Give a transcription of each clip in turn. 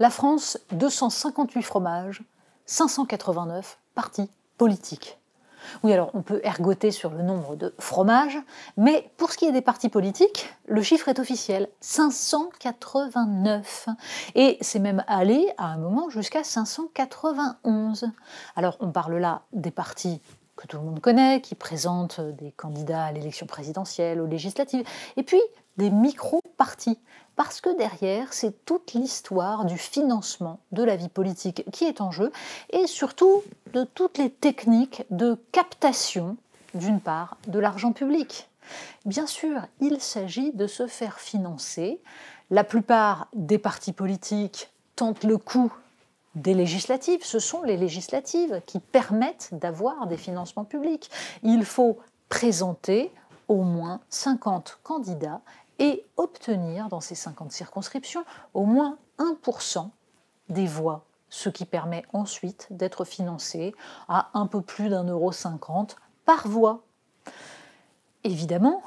La France, 258 fromages, 589 partis politiques. Oui, alors on peut ergoter sur le nombre de fromages, mais pour ce qui est des partis politiques, le chiffre est officiel, 589. Et c'est même allé à un moment jusqu'à 591. Alors on parle là des partis que tout le monde connaît, qui présentent des candidats à l'élection présidentielle, aux législatives, et puis des micro-partis. Parce que derrière, c'est toute l'histoire du financement de la vie politique qui est en jeu, et surtout de toutes les techniques de captation, d'une part, de l'argent public. Bien sûr, il s'agit de se faire financer. La plupart des partis politiques tentent le coup des législatives, ce sont les législatives qui permettent d'avoir des financements publics. Il faut présenter au moins 50 candidats et obtenir dans ces 50 circonscriptions au moins 1% des voix, ce qui permet ensuite d'être financé à un peu plus d'un euro cinquante par voix. Évidemment,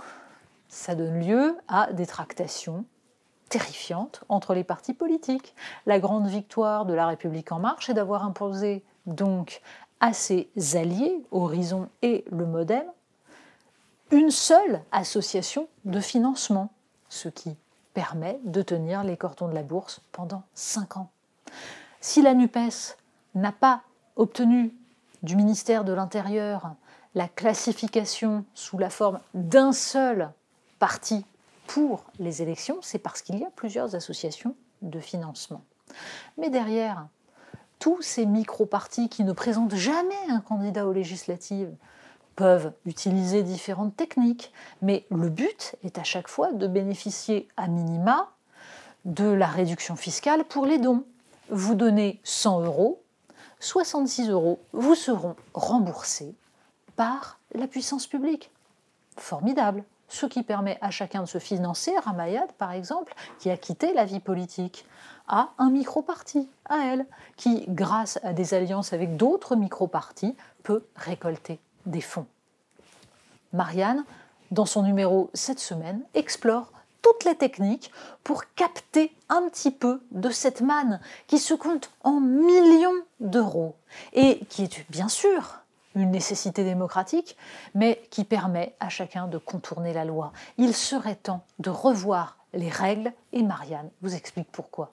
ça donne lieu à des tractations terrifiante entre les partis politiques. La grande victoire de la République en marche est d'avoir imposé donc à ses alliés, Horizon et le Modem, une seule association de financement, ce qui permet de tenir les cordons de la bourse pendant cinq ans. Si la NUPES n'a pas obtenu du ministère de l'Intérieur la classification sous la forme d'un seul parti pour les élections, c'est parce qu'il y a plusieurs associations de financement. Mais derrière, tous ces micro-partis qui ne présentent jamais un candidat aux législatives peuvent utiliser différentes techniques, mais le but est à chaque fois de bénéficier à minima de la réduction fiscale pour les dons. Vous donnez 100 euros, 66 euros vous seront remboursés par la puissance publique. Formidable ce qui permet à chacun de se financer, Ramayad par exemple, qui a quitté la vie politique, à un micro-parti, à elle, qui, grâce à des alliances avec d'autres micro-partis, peut récolter des fonds. Marianne, dans son numéro cette semaine, explore toutes les techniques pour capter un petit peu de cette manne qui se compte en millions d'euros et qui est bien sûr une nécessité démocratique, mais qui permet à chacun de contourner la loi. Il serait temps de revoir les règles et Marianne vous explique pourquoi.